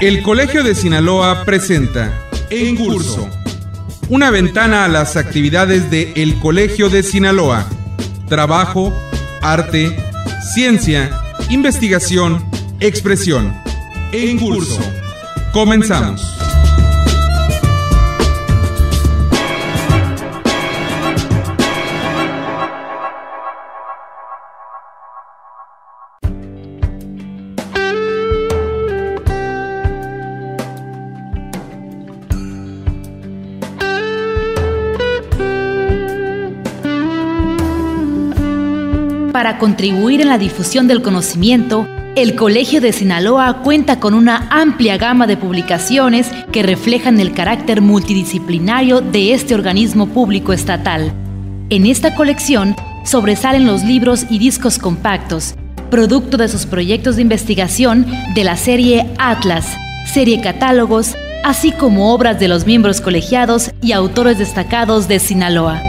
El Colegio de Sinaloa presenta En Curso, una ventana a las actividades de El Colegio de Sinaloa, trabajo, arte, ciencia, investigación, expresión. En Curso. Comenzamos. para contribuir en la difusión del conocimiento, el Colegio de Sinaloa cuenta con una amplia gama de publicaciones que reflejan el carácter multidisciplinario de este organismo público estatal. En esta colección sobresalen los libros y discos compactos, producto de sus proyectos de investigación de la serie Atlas, serie Catálogos, así como obras de los miembros colegiados y autores destacados de Sinaloa.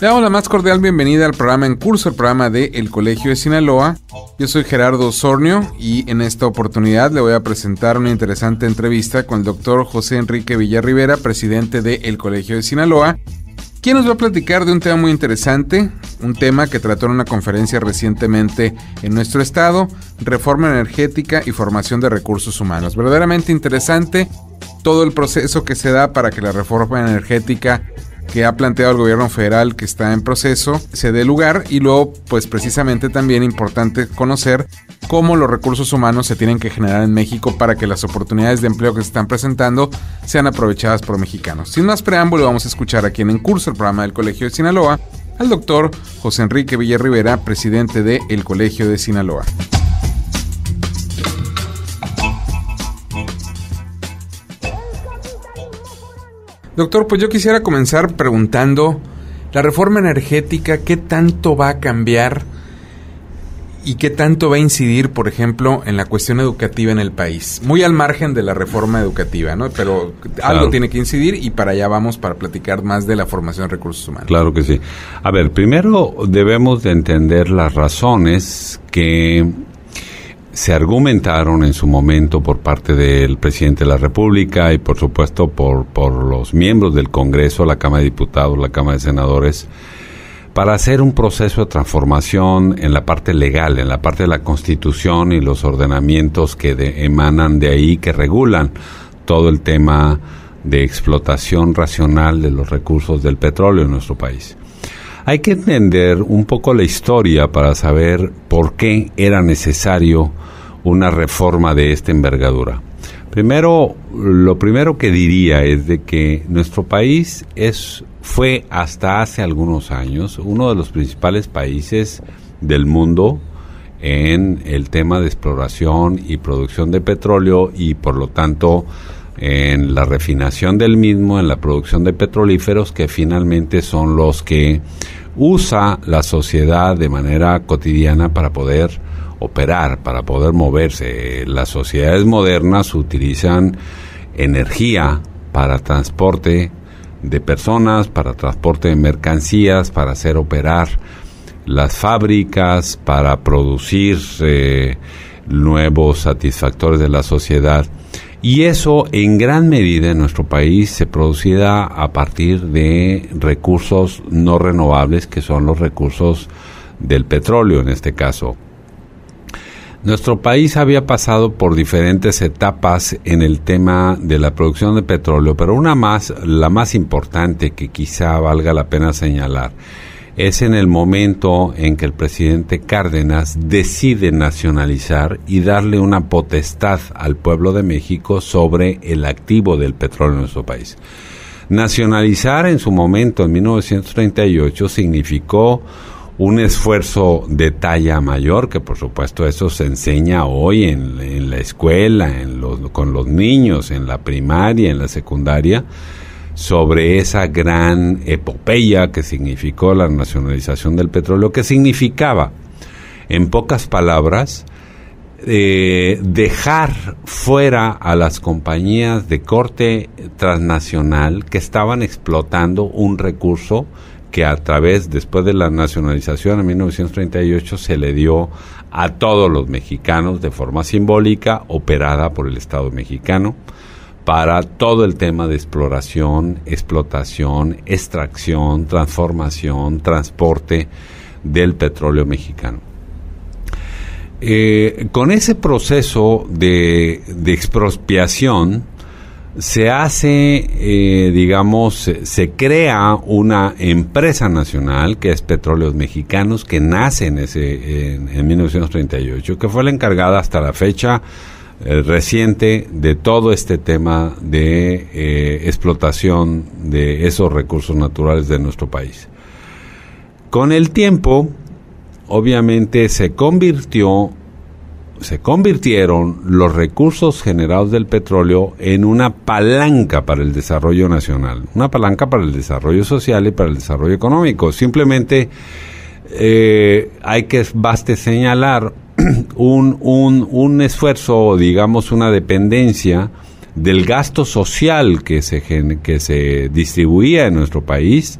Le damos la más cordial bienvenida al programa en curso, el programa de El Colegio de Sinaloa. Yo soy Gerardo Sornio y en esta oportunidad le voy a presentar una interesante entrevista con el doctor José Enrique Villarrivera, presidente de El Colegio de Sinaloa, quien nos va a platicar de un tema muy interesante, un tema que trató en una conferencia recientemente en nuestro estado, reforma energética y formación de recursos humanos. Verdaderamente interesante todo el proceso que se da para que la reforma energética que ha planteado el gobierno federal que está en proceso se dé lugar y luego pues precisamente también importante conocer cómo los recursos humanos se tienen que generar en México para que las oportunidades de empleo que se están presentando sean aprovechadas por mexicanos. Sin más preámbulo vamos a escuchar aquí en En Curso el programa del Colegio de Sinaloa al doctor José Enrique Rivera, presidente de El Colegio de Sinaloa. Doctor, pues yo quisiera comenzar preguntando, la reforma energética, ¿qué tanto va a cambiar y qué tanto va a incidir, por ejemplo, en la cuestión educativa en el país? Muy al margen de la reforma educativa, ¿no? Pero algo tiene que incidir y para allá vamos para platicar más de la formación de recursos humanos. Claro que sí. A ver, primero debemos de entender las razones que se argumentaron en su momento por parte del presidente de la República y por supuesto por, por los miembros del Congreso, la Cámara de Diputados, la Cámara de Senadores, para hacer un proceso de transformación en la parte legal, en la parte de la Constitución y los ordenamientos que emanan de ahí, que regulan todo el tema de explotación racional de los recursos del petróleo en nuestro país. Hay que entender un poco la historia para saber por qué era necesario una reforma de esta envergadura. Primero, lo primero que diría es de que nuestro país es, fue hasta hace algunos años uno de los principales países del mundo en el tema de exploración y producción de petróleo y por lo tanto en la refinación del mismo, en la producción de petrolíferos, que finalmente son los que usa la sociedad de manera cotidiana para poder operar, para poder moverse. Las sociedades modernas utilizan energía para transporte de personas, para transporte de mercancías, para hacer operar las fábricas, para producir eh, nuevos satisfactores de la sociedad. Y eso en gran medida en nuestro país se producirá a partir de recursos no renovables, que son los recursos del petróleo en este caso. Nuestro país había pasado por diferentes etapas en el tema de la producción de petróleo, pero una más, la más importante que quizá valga la pena señalar, es en el momento en que el presidente Cárdenas decide nacionalizar y darle una potestad al pueblo de México sobre el activo del petróleo en nuestro país. Nacionalizar en su momento, en 1938, significó un esfuerzo de talla mayor, que por supuesto eso se enseña hoy en, la escuela, con los niños, en la primaria, en la secundaria, sobre esa gran epopeya que significó la nacionalización del petróleo, que significaba, en pocas palabras, eh, dejar fuera a las compañías de corte transnacional que estaban explotando un recurso que a través, después de la nacionalización en 1938, se le dio a todos los mexicanos de forma simbólica, operada por el Estado mexicano para todo el tema de exploración, explotación, extracción, transformación, transporte del petróleo mexicano. Eh, con ese proceso de, expropiación se hace, eh, digamos, se, crea una empresa nacional que es Petróleos Mexicanos, que nace ese, en 1938, que fue la encargada hasta la fecha eh, reciente de todo este tema de eh, explotación de esos recursos naturales de nuestro país. Con el tiempo, obviamente se convirtió se convirtieron los recursos generados del petróleo en una palanca para el desarrollo nacional, una palanca para el desarrollo social y para el desarrollo económico. Simplemente eh, hay que baste señalar un, un, un esfuerzo, digamos, una dependencia del gasto social que se, que se distribuía en nuestro país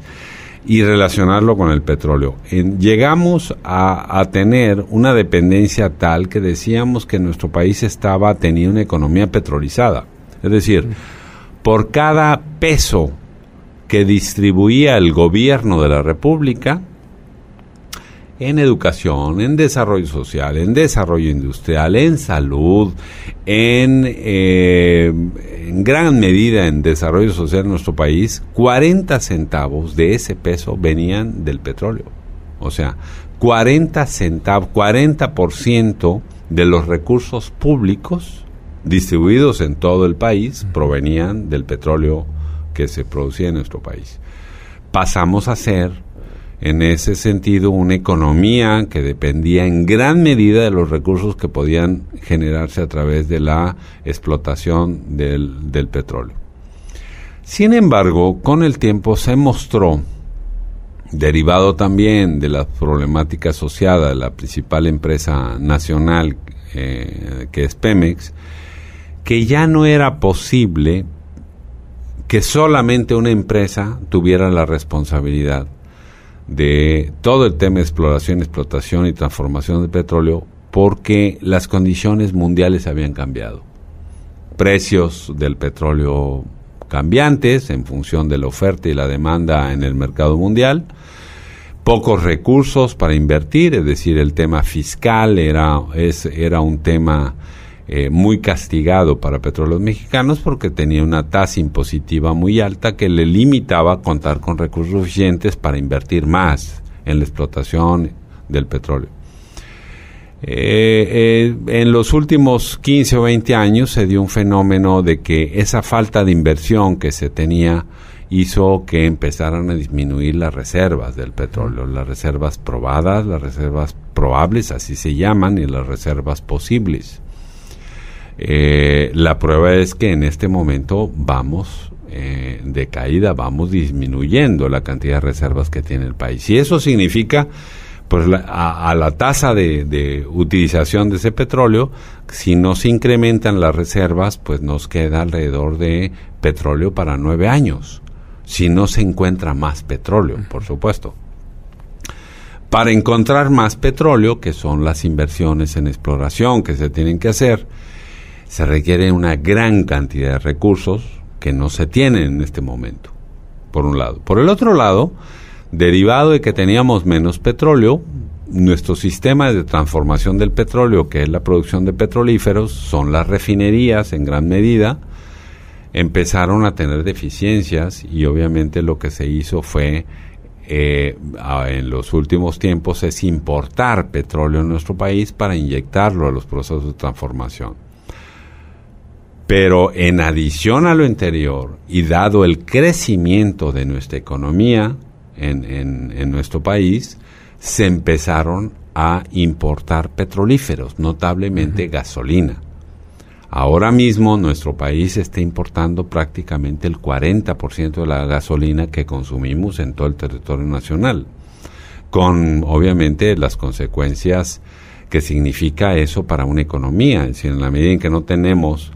y relacionarlo con el petróleo. llegamos a, a, tener una dependencia tal que decíamos que nuestro país estaba tenía una economía petrolizada. Es decir, por cada peso que distribuía el gobierno de la República, en educación, en desarrollo social, en desarrollo industrial, en salud, en, eh, gran medida en desarrollo social en nuestro país, 40 centavos de ese peso venían del petróleo. O sea, 40 centavos, 40% de los recursos públicos distribuidos en todo el país provenían del petróleo que se producía en nuestro país. Pasamos a ser en ese sentido una economía que dependía en gran medida de los recursos que podían generarse a través de la explotación del, petróleo. Sin embargo, con el tiempo se mostró, derivado también de la problemática asociada a la principal empresa nacional eh, que es Pemex, que ya no era posible que solamente una empresa tuviera la responsabilidad de todo el tema de exploración, explotación y transformación del petróleo porque las condiciones mundiales habían cambiado. Precios del petróleo cambiantes en función de la oferta y la demanda en el mercado mundial, pocos recursos para invertir, es decir, el tema fiscal era, era un tema eh, muy castigado para petróleos mexicanos porque tenía una tasa impositiva muy alta que le limitaba contar con recursos suficientes para invertir más en la explotación del petróleo. Eh, eh, en los últimos 15 o 20 años se dio un fenómeno de que esa falta de inversión que se tenía hizo que empezaran a disminuir las reservas del petróleo, las reservas probadas, las reservas probables, así se llaman, y las reservas posibles. Eh, la prueba es que en este momento vamos eh, de caída, vamos disminuyendo la cantidad de reservas que tiene el país. Y eso significa pues a, la tasa de, utilización de ese petróleo, si no se incrementan las reservas, pues nos queda alrededor de petróleo para nueve años, si no se encuentra más petróleo, por supuesto. Para encontrar más petróleo, que son las inversiones en exploración que se tienen que hacer, se requiere una gran cantidad de recursos que no se tienen en este momento, por un lado. Por el otro lado, derivado de que teníamos menos petróleo, nuestro sistema de transformación del petróleo, que es la producción de petrolíferos, son las refinerías en gran medida, empezaron a tener deficiencias y obviamente lo que se hizo fue eh, en los últimos tiempos es importar petróleo en nuestro país para inyectarlo a los procesos de transformación. Pero en adición a lo interior, y dado el crecimiento de nuestra economía en, nuestro país, se empezaron a importar petrolíferos, notablemente gasolina. Ahora mismo nuestro país está importando prácticamente el 40% de la gasolina que consumimos en todo el territorio nacional, con obviamente las consecuencias que significa eso para una economía. Es decir, en la medida en que no tenemos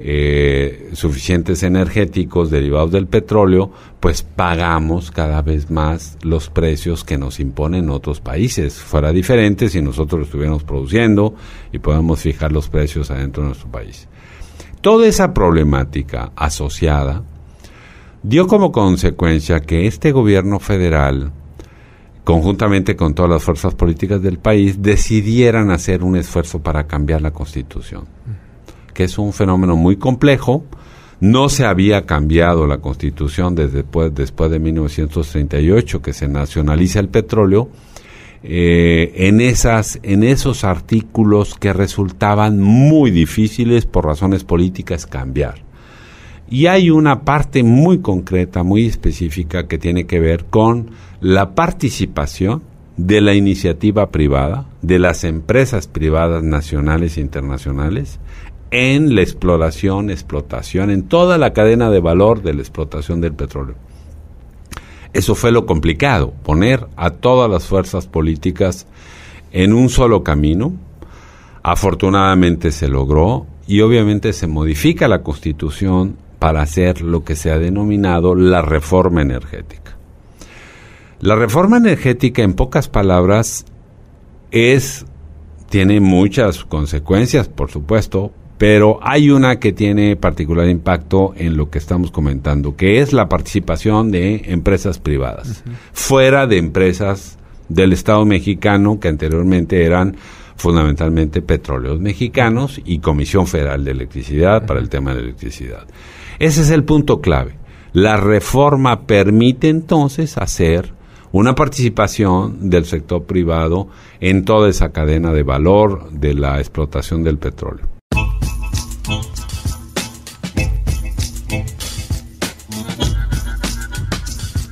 eh, suficientes energéticos derivados del petróleo, pues pagamos cada vez más los precios que nos imponen otros países. Fuera diferente si nosotros lo estuviéramos produciendo y podamos fijar los precios adentro de nuestro país. Toda esa problemática asociada dio como consecuencia que este gobierno federal, conjuntamente con todas las fuerzas políticas del país, decidieran hacer un esfuerzo para cambiar la constitución que es un fenómeno muy complejo. No se había cambiado la constitución desde después, después de 1938, que se nacionaliza el petróleo. Eh, en, esas, en esos artículos que resultaban muy difíciles por razones políticas cambiar. Y hay una parte muy concreta, muy específica, que tiene que ver con la participación de la iniciativa privada, de las empresas privadas nacionales e internacionales, en la exploración, explotación, en toda la cadena de valor de la explotación del petróleo. Eso fue lo complicado, poner a todas las fuerzas políticas en un solo camino. Afortunadamente se logró y obviamente se modifica la constitución para hacer lo que se ha denominado la reforma energética. La reforma energética, en pocas palabras, es tiene muchas consecuencias, por supuesto, pero hay una que tiene particular impacto en lo que estamos comentando, que es la participación de empresas privadas, fuera de empresas del Estado mexicano, que anteriormente eran fundamentalmente petróleos mexicanos y Comisión Federal de Electricidad para el tema de la electricidad. Ese es el punto clave. La reforma permite entonces hacer una participación del sector privado en toda esa cadena de valor de la explotación del petróleo.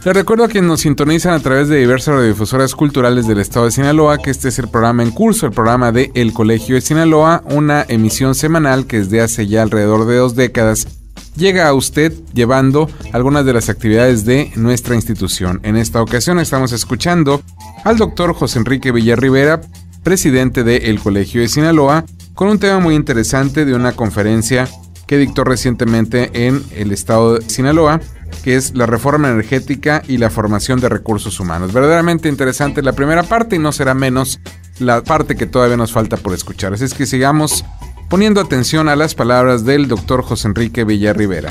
Les recuerdo a quienes nos sintonizan a través de diversas radiodifusoras culturales del estado de Sinaloa que este es el programa en curso, el programa de El Colegio de Sinaloa, una emisión semanal que desde hace ya alrededor de dos décadas llega a usted llevando algunas de las actividades de nuestra institución. En esta ocasión estamos escuchando al doctor José Enrique Villarribera, presidente de El Colegio de Sinaloa, con un tema muy interesante de una conferencia que dictó recientemente en el estado de Sinaloa que es la reforma energética y la formación de recursos humanos. Verdaderamente interesante la primera parte y no será menos la parte que todavía nos falta por escuchar. Así es que sigamos poniendo atención a las palabras del doctor José Enrique Rivera.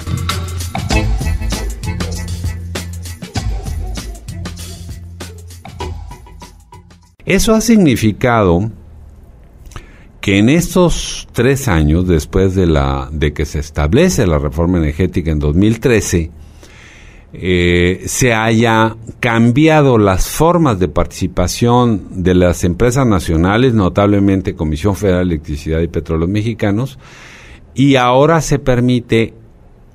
Eso ha significado que en estos tres años, después de, la, de que se establece la reforma energética en 2013, eh, se haya cambiado las formas de participación de las empresas nacionales, notablemente Comisión Federal de Electricidad y Petróleos Mexicanos, y ahora se permite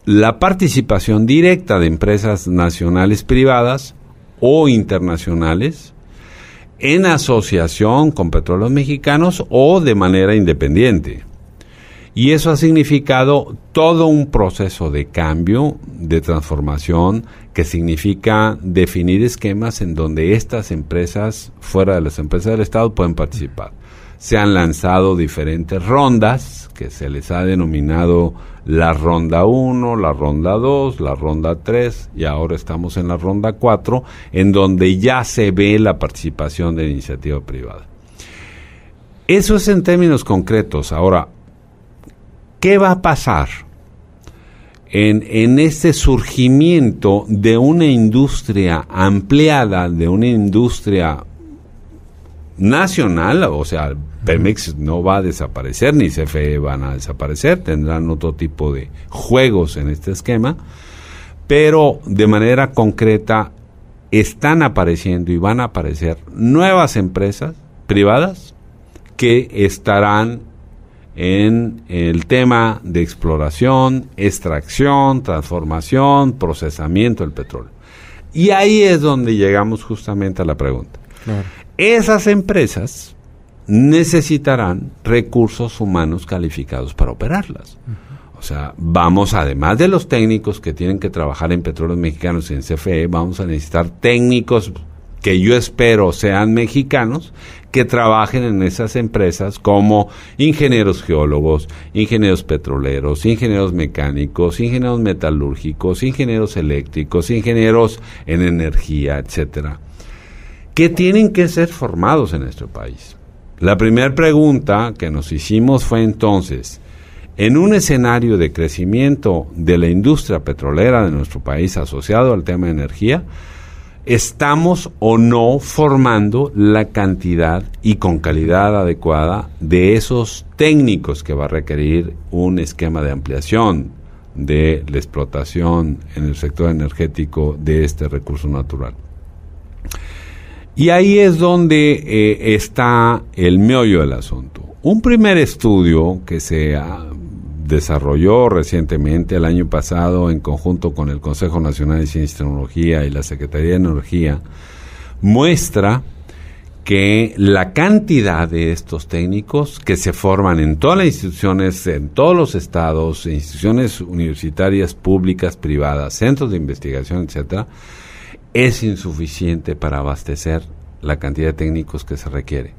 la participación directa de empresas nacionales privadas o internacionales en asociación con petróleos mexicanos o de manera independiente. Y eso ha significado todo un proceso de cambio, de transformación, que significa definir esquemas en donde estas empresas, fuera de las empresas del Estado, pueden participar. Se han lanzado diferentes rondas, que se les ha denominado la ronda 1, la ronda 2, la ronda 3 y ahora estamos en la ronda 4, en donde ya se ve la participación de la iniciativa privada. Eso es en términos concretos. Ahora, ¿Qué va a pasar en, este surgimiento de una industria ampliada, de una industria nacional, o sea, Pemex no va a desaparecer, ni CFE van a desaparecer, tendrán otro tipo de juegos en este esquema, pero de manera concreta están apareciendo y van a aparecer nuevas empresas privadas que estarán en el tema de exploración, extracción, transformación, procesamiento del petróleo. Y ahí es donde llegamos justamente a la pregunta. Esas empresas necesitarán recursos humanos calificados para operarlas. O sea, vamos, además de los técnicos que tienen que trabajar en Petróleos Mexicanos y en CFE, vamos a necesitar técnicos que yo espero sean mexicanos que trabajen en esas empresas como ingenieros geólogos, ingenieros petroleros, ingenieros mecánicos, ingenieros metalúrgicos, ingenieros eléctricos, ingenieros en energía, etcétera, que tienen que ser formados en nuestro país. La primera pregunta que nos hicimos fue entonces, en un escenario de crecimiento de la industria petrolera de nuestro país asociado al tema de energía, estamos o no formando la cantidad y con calidad adecuada de esos técnicos que va a requerir un esquema de ampliación de la explotación en el sector energético de este recurso natural. Y ahí es donde eh, está el meollo del asunto. Un primer estudio que se ha desarrolló recientemente el año pasado en conjunto con el Consejo Nacional de Ciencia y Tecnología y la Secretaría de Energía, muestra que la cantidad de estos técnicos que se forman en todas las instituciones, en todos los estados, instituciones universitarias, públicas, privadas, centros de investigación, etcétera, es insuficiente para abastecer la cantidad de técnicos que se requiere.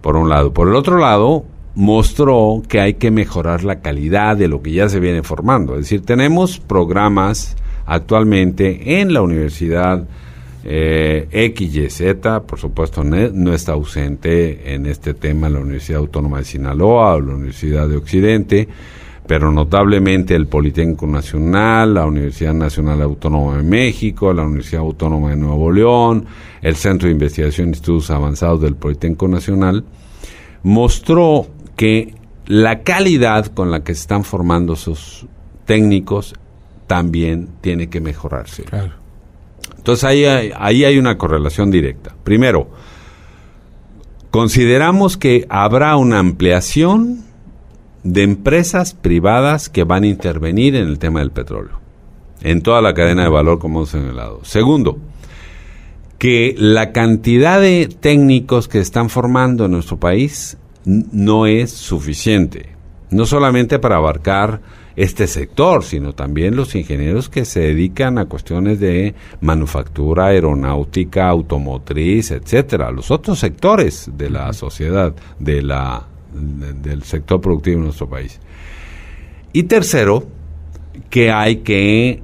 Por un lado. Por el otro lado, mostró que hay que mejorar la calidad de lo que ya se viene formando. Es decir, tenemos programas actualmente en la universidad eh, XYZ, por supuesto, no, está ausente en este tema la Universidad Autónoma de Sinaloa o la Universidad de Occidente, pero notablemente el Politécnico Nacional, la Universidad Nacional Autónoma de México, la Universidad Autónoma de Nuevo León, el Centro de Investigación y Estudios Avanzados del Politécnico Nacional, mostró que la calidad con la que se están formando sus técnicos también tiene que mejorarse. Claro. Entonces ahí hay, ahí hay una correlación directa. Primero, consideramos que habrá una ampliación de empresas privadas que van a intervenir en el tema del petróleo, en toda la cadena de valor como hemos señalado. Segundo, que la cantidad de técnicos que están formando en nuestro país no es suficiente, no solamente para abarcar este sector, sino también los ingenieros que se dedican a cuestiones de manufactura, aeronáutica, automotriz, etcétera, los otros sectores de la sociedad, de la, del sector productivo de nuestro país. Y tercero, que hay que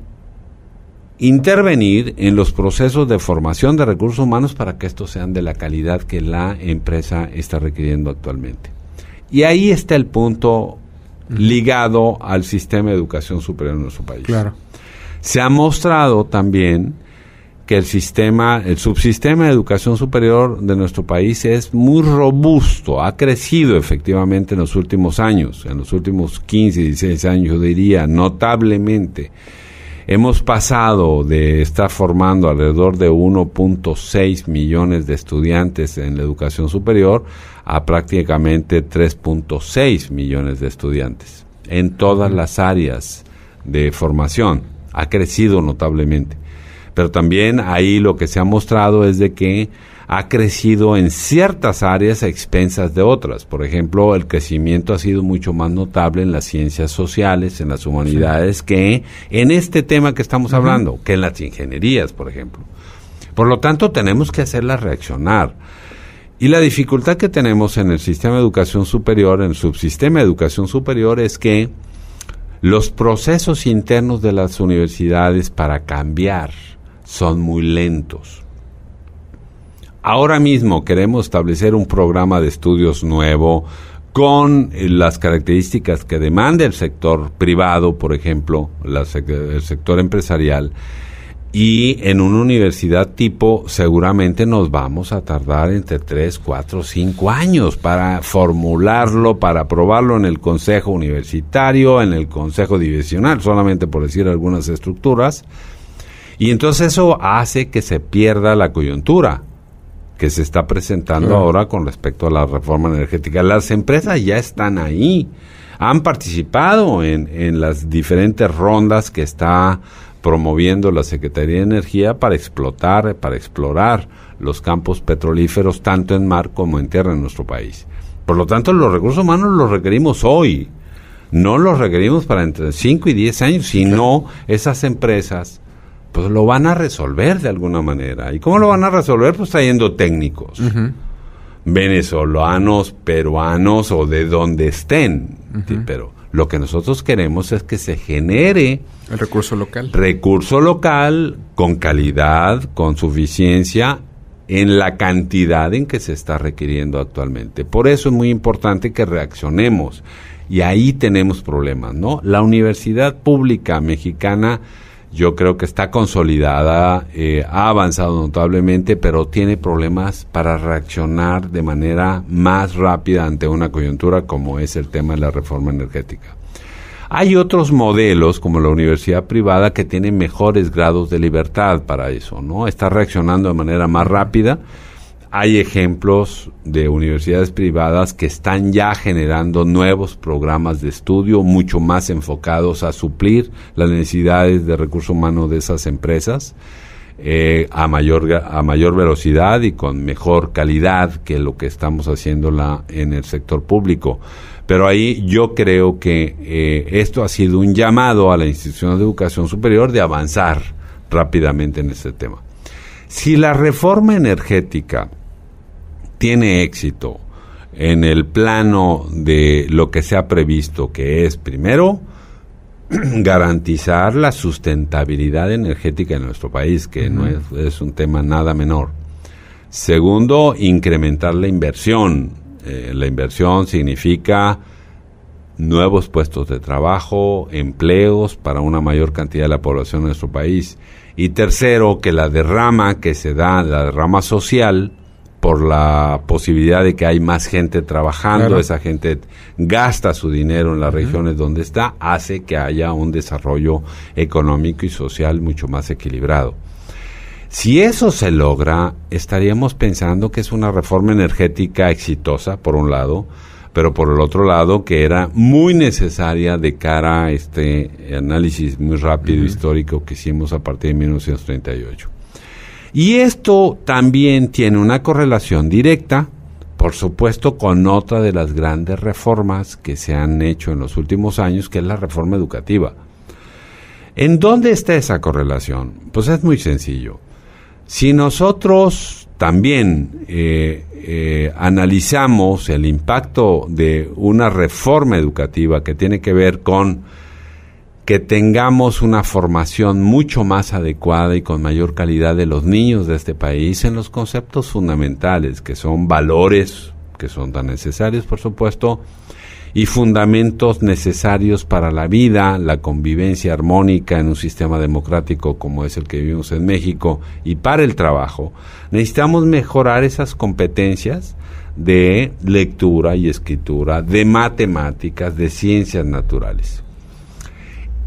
intervenir en los procesos de formación de recursos humanos para que estos sean de la calidad que la empresa está requiriendo actualmente. Y ahí está el punto ligado al sistema de educación superior en nuestro país. Claro. Se ha mostrado también que el sistema, el subsistema de educación superior de nuestro país es muy robusto, ha crecido efectivamente en los últimos años, en los últimos 15, 16 años, yo diría, notablemente. Hemos pasado de estar formando alrededor de 1.6 millones de estudiantes en la educación superior a prácticamente 3.6 millones de estudiantes en todas las áreas de formación. Ha crecido notablemente pero también ahí lo que se ha mostrado es de que ha crecido en ciertas áreas a expensas de otras. Por ejemplo, el crecimiento ha sido mucho más notable en las ciencias sociales, en las humanidades, que en este tema que estamos hablando, que en las ingenierías, por ejemplo. Por lo tanto, tenemos que hacerlas reaccionar. Y la dificultad que tenemos en el sistema de educación superior, en el subsistema de educación superior, es que los procesos internos de las universidades para cambiar son muy lentos. Ahora mismo queremos establecer un programa de estudios nuevo con eh, las características que demanda el sector privado, por ejemplo, el sector empresarial, y en una universidad tipo seguramente nos vamos a tardar entre 3, 4, 5 años para formularlo, para aprobarlo en el Consejo Universitario, en el Consejo Divisional, solamente por decir algunas estructuras. Y entonces eso hace que se pierda la coyuntura que se está presentando ahora con respecto a la reforma energética. Las empresas ya están ahí, han participado en, en las diferentes rondas que está promoviendo la Secretaría de Energía para explotar, para explorar los campos petrolíferos tanto en mar como en tierra en nuestro país. Por lo tanto, los recursos humanos los requerimos hoy, no los requerimos para entre 5 y 10 años, sino esas empresas pues lo van a resolver de alguna manera. ¿Y cómo lo van a resolver? Pues trayendo técnicos. venezolanos, peruanos o de donde estén. pero lo que nosotros queremos es que se genere el recurso local. Recurso local con calidad, con suficiencia en la cantidad en que se está requiriendo actualmente. Por eso es muy importante que reaccionemos y ahí tenemos problemas, ¿no? La universidad pública mexicana yo creo que está consolidada, eh, ha avanzado notablemente, pero tiene problemas para reaccionar de manera más rápida ante una coyuntura como es el tema de la reforma energética. Hay otros modelos, como la universidad privada, que tienen mejores grados de libertad para eso, ¿no? Está reaccionando de manera más rápida hay ejemplos de universidades privadas que están ya generando nuevos programas de estudio mucho más enfocados a suplir las necesidades de recursos humanos de esas empresas eh, a, mayor, a mayor velocidad y con mejor calidad que lo que estamos haciendo la, en el sector público. Pero ahí yo creo que eh, esto ha sido un llamado a la institución de educación superior de avanzar rápidamente en este tema. Si la reforma energética tiene éxito en el plano de lo que se ha previsto, que es primero garantizar la sustentabilidad energética en nuestro país, que no es, un tema nada menor. Segundo, incrementar la inversión. Eh, la inversión significa nuevos puestos de trabajo, empleos para una mayor cantidad de la población de nuestro país. Y tercero, que la derrama que se da, la derrama social, por la posibilidad de que hay más gente trabajando, esa gente gasta su dinero en las regiones donde está, hace que haya un desarrollo económico y social mucho más equilibrado. Si eso se logra, estaríamos pensando que es una reforma energética exitosa, por un lado, pero por el otro lado, que era muy necesaria de cara a este análisis muy rápido histórico que hicimos a partir de 1938. Y esto también tiene una correlación directa, por supuesto, con otra de las grandes reformas que se han hecho en los últimos años, que es la reforma educativa. ¿En dónde está esa correlación? Pues es muy sencillo. Si nosotros también eh, eh, analizamos el impacto de una reforma educativa que tiene que ver con que tengamos una formación mucho más adecuada y con mayor calidad de los niños de este país en los conceptos fundamentales, que son valores, que son tan necesarios, por supuesto, y fundamentos necesarios para la vida, la convivencia armónica en un sistema democrático como es el que vivimos en México y para el trabajo, necesitamos mejorar esas competencias de lectura y escritura, de matemáticas, de ciencias naturales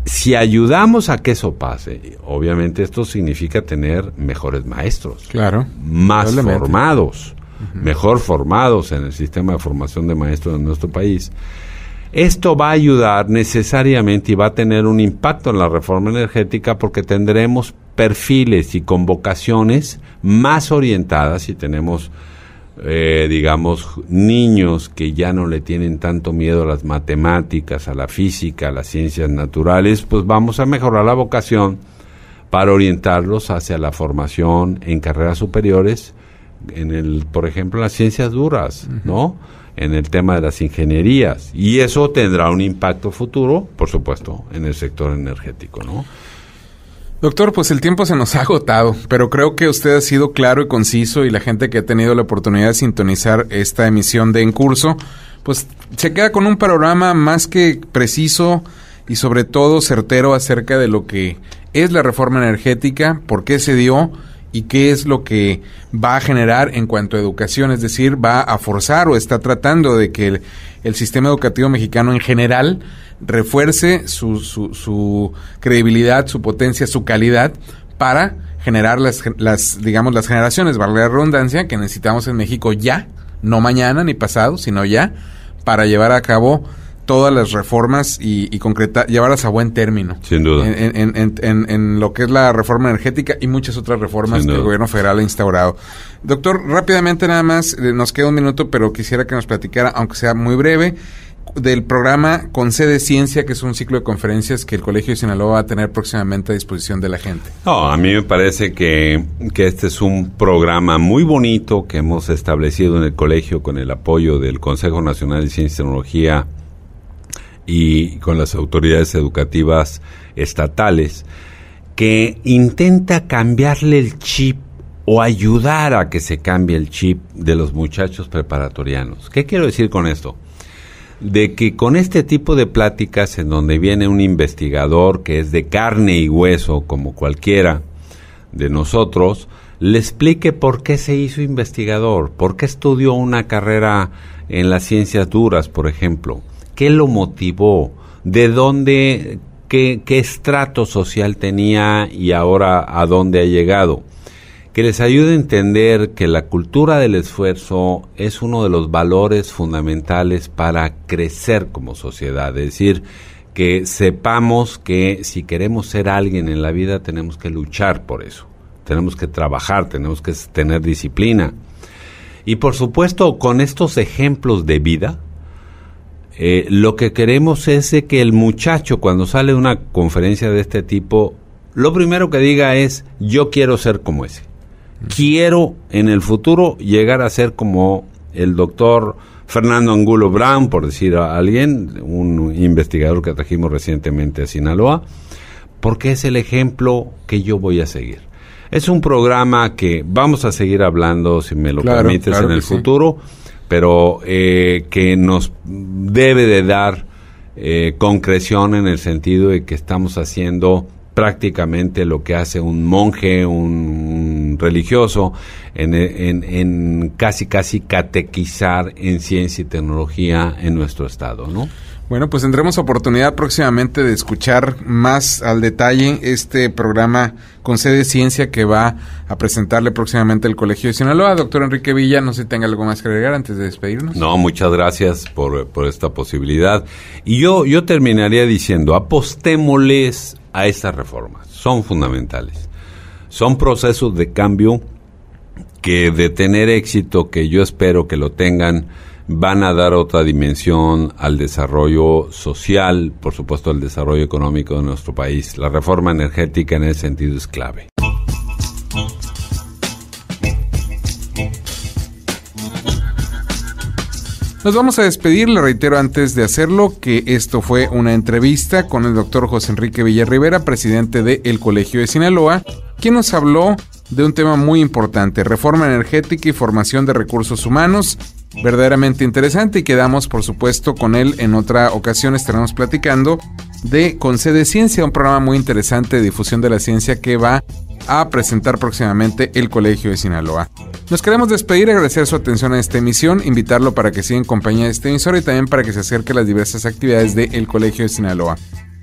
si ayudamos a que eso pase, obviamente esto significa tener mejores maestros. Claro. Más formados, mejor formados en el sistema de formación de maestros de nuestro país. Esto va a ayudar necesariamente y va a tener un impacto en la reforma energética porque tendremos perfiles y convocaciones más orientadas y tenemos eh, digamos, niños que ya no le tienen tanto miedo a las matemáticas, a la física, a las ciencias naturales, pues vamos a mejorar la vocación para orientarlos hacia la formación en carreras superiores, en el, por ejemplo, en las ciencias duras, ¿no? En el tema de las ingenierías. Y eso tendrá un impacto futuro, por supuesto, en el sector energético, ¿no? Doctor, pues el tiempo se nos ha agotado, pero creo que usted ha sido claro y conciso y la gente que ha tenido la oportunidad de sintonizar esta emisión de En Curso, pues se queda con un panorama más que preciso y sobre todo certero acerca de lo que es la reforma energética, por qué se dio y qué es lo que va a generar en cuanto a educación, es decir, va a forzar o está tratando de que el el sistema educativo mexicano en general refuerce su, credibilidad, su potencia, su calidad para generar las, las digamos, las generaciones, valga la redundancia, que necesitamos en México ya, no mañana ni pasado, sino ya, para llevar a cabo todas las reformas y, y concretar, llevarlas a buen término. Sin duda. En, lo que es la reforma energética y muchas otras reformas que el gobierno federal ha instaurado. Doctor, rápidamente nada más, eh, nos queda un minuto, pero quisiera que nos platicara, aunque sea muy breve, del programa con sede Ciencia, que es un ciclo de conferencias que el Colegio de Sinaloa va a tener próximamente a disposición de la gente. No, a mí me parece que, que este es un programa muy bonito que hemos establecido en el colegio con el apoyo del Consejo Nacional de Ciencia y Tecnología y con las autoridades educativas estatales, que intenta cambiarle el chip o ayudar a que se cambie el chip de los muchachos preparatorianos. ¿Qué quiero decir con esto? De que con este tipo de pláticas en donde viene un investigador que es de carne y hueso, como cualquiera de nosotros, le explique por qué se hizo investigador, por qué estudió una carrera en las ciencias duras, por ejemplo, ¿Qué lo motivó? ¿De dónde, qué, estrato social tenía y ahora a dónde ha llegado? que les ayude a entender que la cultura del esfuerzo es uno de los valores fundamentales para crecer como sociedad, es decir, que sepamos que si queremos ser alguien en la vida tenemos que luchar por eso, tenemos que trabajar, tenemos que tener disciplina. Y por supuesto, con estos ejemplos de vida, eh, lo que queremos es que el muchacho cuando sale de una conferencia de este tipo, lo primero que diga es, yo quiero ser como ese. Quiero en el futuro llegar a ser como el doctor Fernando Angulo Brown, por decir a alguien, un investigador que trajimos recientemente a Sinaloa, porque es el ejemplo que yo voy a seguir. Es un programa que vamos a seguir hablando, si me lo permites, en el futuro pero eh, que nos debe de dar eh, concreción en el sentido de que estamos haciendo prácticamente lo que hace un monje, un, religioso, en, en, en, casi casi catequizar en ciencia y tecnología en nuestro estado, ¿no? Bueno, pues tendremos oportunidad próximamente de escuchar más al detalle este programa con sede ciencia que va a presentarle próximamente el Colegio de Sinaloa. Doctor Enrique Villa, no sé si tenga algo más que agregar antes de despedirnos. No, muchas gracias por, esta posibilidad. Y yo, yo terminaría diciendo, apostémosles a estas reformas. Son fundamentales. Son procesos de cambio que de tener éxito, que yo espero que lo tengan, van a dar otra dimensión al desarrollo social, por supuesto al desarrollo económico de nuestro país. La reforma energética en ese sentido es clave. Nos vamos a despedir, le reitero antes de hacerlo que esto fue una entrevista con el doctor José Enrique Rivera, presidente del Colegio de Sinaloa, quien nos habló de un tema muy importante, reforma energética y formación de recursos humanos, verdaderamente interesante y quedamos por supuesto con él en otra ocasión, estaremos platicando de Concede Ciencia, un programa muy interesante de difusión de la ciencia que va a presentar próximamente el Colegio de Sinaloa. Nos queremos despedir, agradecer su atención a esta emisión, invitarlo para que siga en compañía de este emisor y también para que se acerque a las diversas actividades del Colegio de Sinaloa.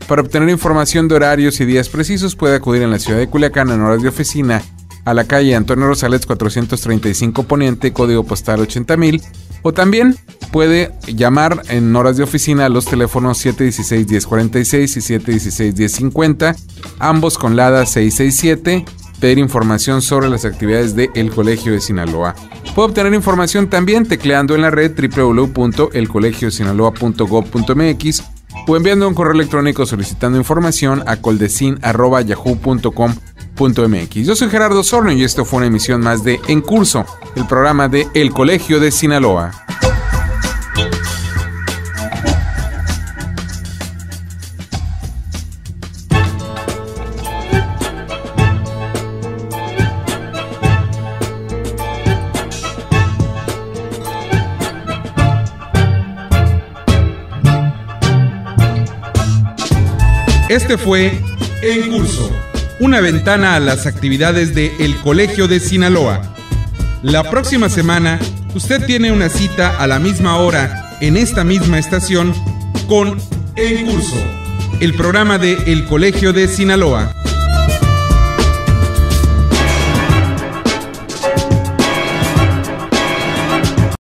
Para obtener información de horarios y días precisos puede acudir en la ciudad de Culiacán en horas de oficina a la calle Antonio Rosales 435 Poniente, código postal 80000, o también puede llamar en horas de oficina a los teléfonos 716-1046 y 716-1050, ambos con LADA 667, pedir información sobre las actividades del el Colegio de Sinaloa. Puede obtener información también tecleando en la red www.elcolegiosinaloa.gov.mx o enviando un correo electrónico solicitando información a coldesin.yahoo.com .mx. Yo soy Gerardo Sorno y esto fue una emisión más de En Curso, el programa de El Colegio de Sinaloa. Este fue En Curso una ventana a las actividades de El Colegio de Sinaloa. La próxima semana, usted tiene una cita a la misma hora, en esta misma estación, con En Curso, el programa de El Colegio de Sinaloa.